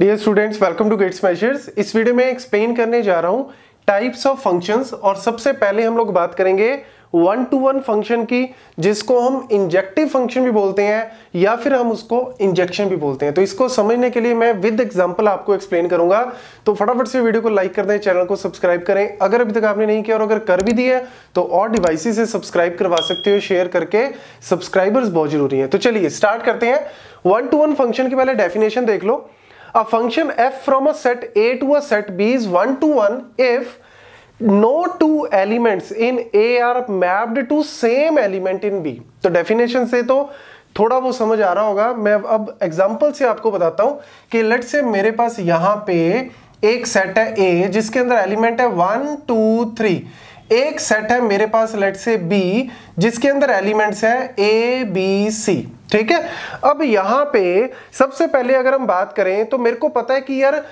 Dear students welcome to gates measures इस वीडियो में एक्सप्लेन करने जा रहा हूँ टाइप्स ऑफ फंक्शंस और सबसे पहले हम लोग बात करेंगे वन टू वन फंक्शन की जिसको हम इंजेक्टिव फंक्शन भी बोलते हैं या फिर हम उसको इंजेक्शन भी बोलते हैं तो इसको समझने के लिए मैं विद एग्जांपल आपको एक्सप्लेन करूंगा तो फटाफट से वीडियो को लाइक कर दें चैनल को सब्सक्राइब करें अगर अभी तक आपने नहीं किया और अगर कर भी दिया तो और डिवाइस से सब्सक्राइब करवा सकते हो शेयर करके सब्सक्राइबर्स बहुत जरूरी है तो चलिए स्टार्ट करते हैं वन टू वन फंक्शन की पहले डेफिनेशन देख लो a function f from a set A to a set B is one to one if no two elements in A are mapped to same element in B. तो definition से तो थोड़ा वो समझ आ रहा होगा मैं अब एग्जांपल से आपको बताता हूं कि लेट से मेरे पास यहां पे एक सेट है ए जिसके अंदर एलिमेंट है वन टू थ्री एक सेट है मेरे पास लेट से बी जिसके अंदर एलिमेंट्स है ए बी सी ठीक है अब यहां पे सबसे पहले अगर हम बात करें तो मेरे को पता है कि यार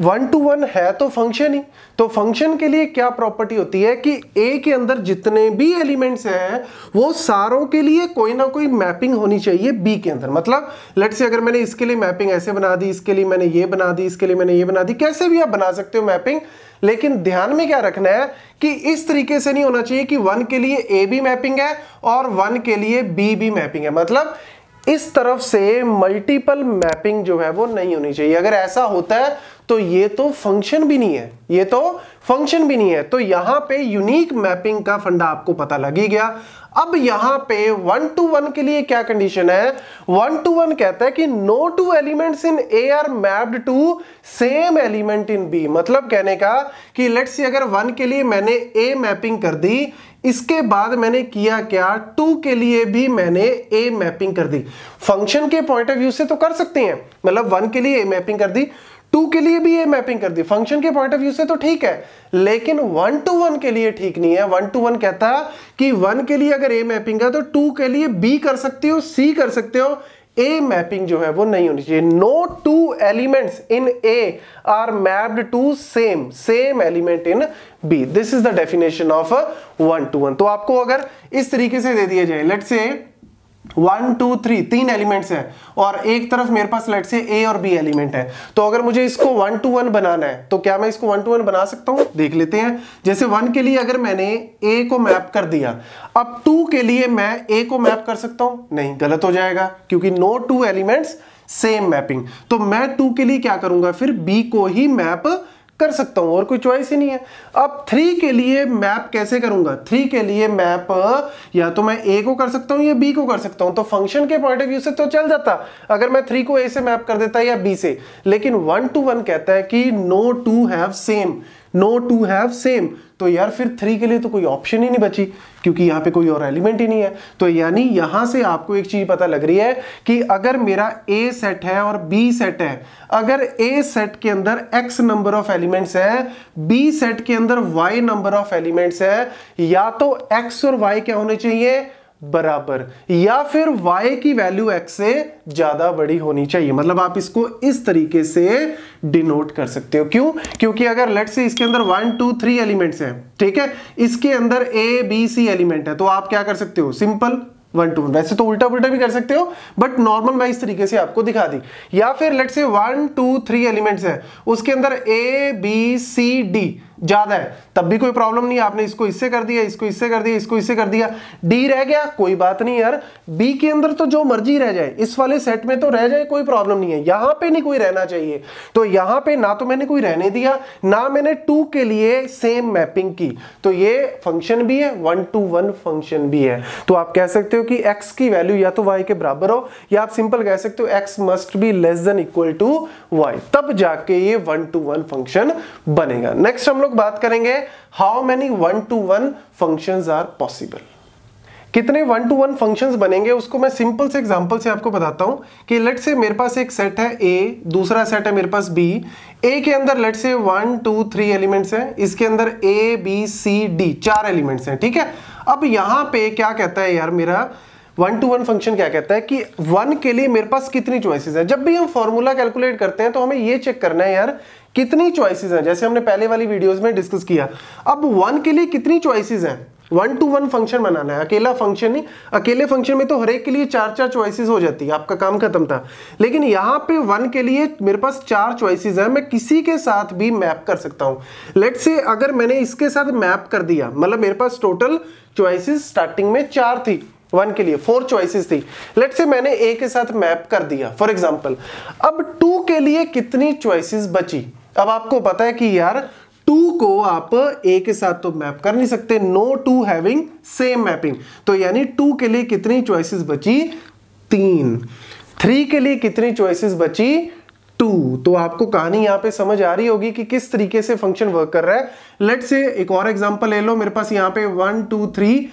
वन टू वन है तो फंक्शन ही तो फंक्शन के लिए क्या प्रॉपर्टी होती है कि ए के अंदर जितने भी एलिमेंट्स हैं वो सारों के लिए कोई ना कोई मैपिंग होनी चाहिए बी के अंदर मतलब लेट्स से अगर मैंने इसके लिए मैपिंग ऐसे बना दी इसके लिए मैंने ये बना दी इसके लिए मैंने ये बना दी कैसे भी आप बना सकते हो मैपिंग लेकिन ध्यान में क्या रखना है कि इस तरीके से नहीं होना चाहिए कि वन के लिए ए भी मैपिंग है और वन के लिए बी भी मैपिंग है मतलब इस तरफ से मल्टीपल मैपिंग जो है वो नहीं होनी चाहिए अगर ऐसा होता है तो ये तो फंक्शन भी नहीं है ये तो फंक्शन भी नहीं है तो यहां पे यूनिक मैपिंग का फंडा आपको पता लग ही गया अब यहां पे वन टू वन के लिए क्या कंडीशन है वन टू वन कहता है कि no two elements in A are mapped to same element in B मतलब कहने का कि लेट्स सी अगर वन के लिए मैंने ए मैपिंग कर दी इसके बाद मैंने किया क्या टू के लिए भी मैंने ए मैपिंग कर दी फंक्शन के पॉइंट ऑफ व्यू से तो कर सकते हैं मतलब वन के लिए ए मैपिंग कर दी टू के लिए भी ये मैपिंग कर दी फंक्शन के पॉइंट ऑफ व्यू से तो ठीक है लेकिन वन टू वन के लिए ठीक नहीं है वन टू वन कहता कि वन के लिए अगर ए मैपिंग है तो टू के लिए बी कर सकते हो सी कर सकते हो ए मैपिंग जो है वो नहीं होनी चाहिए no two elements in A are mapped to same same element in B this is the definition of one to one तो आपको अगर इस तरीके से दे दिया जाए लेट से वन टू थ्री तीन एलिमेंट्स हैं और एक तरफ मेरे पास लेट से ए और बी एलिमेंट है तो अगर मुझे इसको वन टू वन बनाना है तो क्या मैं इसको वन टू वन बना सकता हूं देख लेते हैं जैसे वन के लिए अगर मैंने ए को मैप कर दिया अब टू के लिए मैं ए को मैप कर सकता हूं नहीं गलत हो जाएगा क्योंकि no two elements same mapping तो मैं टू के लिए क्या करूंगा फिर बी को ही मैप कर सकता हूं और कोई चॉइस ही नहीं है अब थ्री के लिए मैप कैसे करूंगा थ्री के लिए मैप या तो मैं ए को कर सकता हूं या बी को कर सकता हूं तो फंक्शन के पॉइंट ऑफ व्यू से तो चल जाता अगर मैं थ्री को ए से मैप कर देता या बी से लेकिन वन टू वन कहता है कि no two have same no two have same तो यार फिर थ्री के लिए तो कोई ऑप्शन ही नहीं बची क्योंकि यहां पे कोई और एलिमेंट ही नहीं है तो यानी यहां से आपको एक चीज़ पता लग रही है कि अगर मेरा ए सेट है और बी सेट है अगर ए सेट के अंदर एक्स नंबर ऑफ एलिमेंट्स है बी सेट के अंदर वाई नंबर ऑफ एलिमेंट्स है या तो एक्स और वाई क्या होने चाहिए बराबर या फिर y की वैल्यू x से ज्यादा बड़ी होनी चाहिए मतलब आप इसको इस तरीके से डिनोट कर सकते हो क्यों क्योंकि अगर लेट से इसके अंदर वन टू थ्री एलिमेंट्स हैं ठीक है इसके अंदर a b c एलिमेंट है तो आप क्या कर सकते हो सिंपल वन टू वन वैसे तो उल्टा पुलटा भी कर सकते हो बट नॉर्मल मैं इस तरीके से आपको दिखा दी या फिर लेट से वन टू थ्री एलिमेंट्स है उसके अंदर ए बी सी डी ज़्यादा है तब भी कोई प्रॉब्लम नहीं आपने इसको इससे कर दिया इसको इससे कर दिया इसको इससे कर दिया डी रह गया कोई बात नहीं यार बी के अंदर तो जो मर्जी रह जाए इस वाले सेट में तो रह जाए कोई प्रॉब्लम नहीं है यहां पे नहीं कोई रहना चाहिए तो यहां पे ना तो मैंने कोई रहने दिया ना मैंने टू के लिए सेम मैपिंग की तो ये फंक्शन भी है वन टू वन फंक्शन भी है तो आप कह सकते हो कि एक्स की वैल्यू या तो वाई के बराबर हो या आप सिंपल कह सकते हो X must be less than equal to Y तब जाके ये वन टू वन फंक्शन बनेगा नेक्स्ट हम लोग लोग बात करेंगे how many one to one function are possible कितने वन टू वन फंक्शन बनेंगे उसको मैं सिंपल से एग्जाम्पल से आपको बताता हूं कि लेट से मेरे पास एक सेट है ए दूसरा सेट है मेरे पास बी ए के अंदर लेट से वन टू थ्री एलिमेंट्स हैं इसके अंदर ए बी सी डी चार एलिमेंट्स हैं ठीक है अब यहां पे क्या कहता है यार मेरा वन टू वन फंक्शन क्या कहता है कि वन के लिए मेरे पास कितनी चॉइसेस हैं जब भी हम फॉर्मूला कैलकुलेट करते हैं तो हमें ये चेक करना है यार कितनी चॉइसेस हैं जैसे हमने पहले वाली वीडियोस में डिस्कस किया अब वन के लिए कितनी चॉइसेस हैं वन टू वन फंक्शन बनाना है अकेला फंक्शन नहीं अकेले फंक्शन में तो हर एक के लिए चार चार चॉइसिस हो जाती है आपका काम खत्म था लेकिन यहाँ पे वन के लिए मेरे पास चार चॉइसिस हैं मैं किसी के साथ भी मैप कर सकता हूँ लेट से अगर मैंने इसके साथ मैप कर दिया मतलब मेरे पास टोटल चॉइसिस स्टार्टिंग में चार थी वन के लिए फोर चॉइसेस थी लेट से मैंने ए के साथ मैप कर दिया फॉर एग्जाम्पल अब टू के लिए कितनी चॉइसेस बची अब आपको पता है कि यार टू को आप ए के साथ तो मैप कर नहीं सकते no two having same mapping तो यानी टू के लिए कितनी चॉइसिस बची तीन थ्री के लिए कितनी चॉइसिस बची टू तो आपको कहानी यहां पे समझ आ रही होगी कि किस तरीके से फंक्शन वर्क कर रहा है लेट से एक और एग्जांपल ले लो मेरे पास यहां पे वन टू थ्री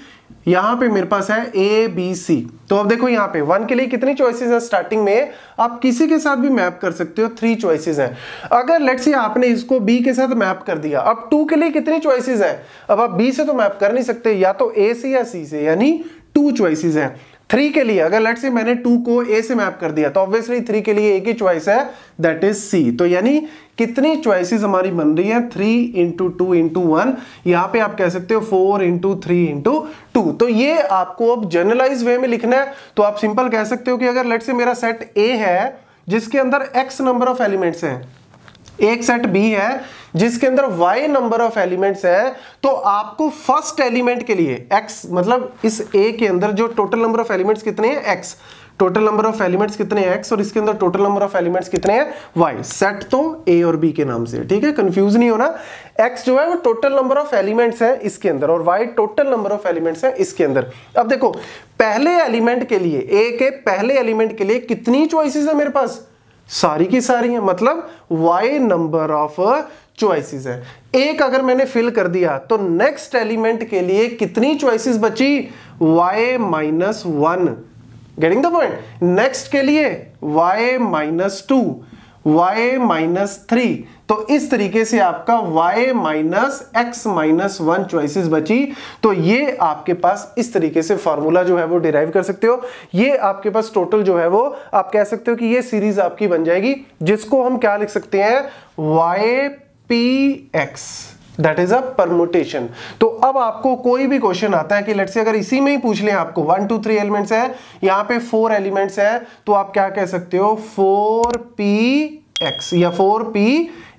यहां पे मेरे पास है ए बी सी तो अब देखो यहां पे वन के लिए कितनी चॉइसेस हैं स्टार्टिंग में आप किसी के साथ भी मैप कर सकते हो थ्री चॉइसेस हैं अगर लेट से आपने इसको बी के साथ मैप कर दिया अब टू के लिए कितनी चॉइसेस हैं अब आप बी से तो मैप कर नहीं सकते या तो ए से या सी से यानी टू चॉइसेस हैं थ्री के लिए अगर लेट से मैंने टू को ए से मैप कर दिया तो ऑब्वियसली थ्री के लिए एक ही चॉइस है दैट इज सी तो यानी कितनी चॉइसेस हमारी बन रही हैं three into two into one यहां पे आप कह सकते हो four into three into two तो ये आपको अब जर्नलाइज वे में लिखना है तो आप सिंपल कह सकते हो कि अगर लेट से मेरा सेट ए है जिसके अंदर एक्स नंबर ऑफ एलिमेंट्स हैं एक सेट बी है जिसके अंदर वाई नंबर ऑफ एलिमेंट्स है तो आपको फर्स्ट एलिमेंट के लिए एक्स मतलब इस ए के अंदर जो टोटल नंबर ऑफ एलिमेंट्स कितने हैं X total number of elements कितने हैं एक्स और इसके अंदर टोटल नंबर ऑफ एलिमेंट्स कितने हैं वाई सेट तो ए और बी के नाम से ठीक है कंफ्यूज नहीं होना एक्स जो है वो टोटल नंबर ऑफ एलिमेंट्स है इसके अंदर और Y total number of elements है इसके अंदर अब देखो पहले एलिमेंट के लिए ए के पहले एलिमेंट के लिए कितनी चॉइसिस है मेरे पास सारी की सारी है मतलब वाई नंबर ऑफ चॉइसिस है एक अगर मैंने फिल कर दिया तो नेक्स्ट एलिमेंट के लिए कितनी चॉइसिस बची Y minus one getting the point next के लिए Y minus two Y minus three तो इस तरीके से आपका y minus X minus one choices बची तो ये आपके पास इस तरीके से फॉर्मूला जो है वो डिराइव कर सकते हो ये आपके पास टोटल जो है वो आप कह सकते हो कि ये सीरीज आपकी बन जाएगी जिसको हम क्या लिख सकते हैं Y P X that is a permutation तो अब आपको कोई भी क्वेश्चन आता है कि लेट्स से अगर इसी में ही पूछ लें आपको वन टू थ्री एलिमेंट्स है यहां पे फोर एलिमेंट्स है तो आप क्या कह सकते हो फोर पी एक्स या फोर पी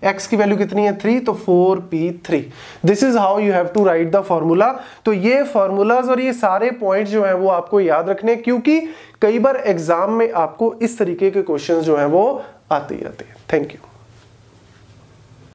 एक्स की वैल्यू कितनी है थ्री तो four P three this is how you have to write the formula तो ये फॉर्मूलाज और ये सारे पॉइंट जो है वो आपको याद रखने क्योंकि कई बार एग्जाम में आपको इस तरीके के क्वेश्चन जो है वो आते ही आते हैं थैंक यू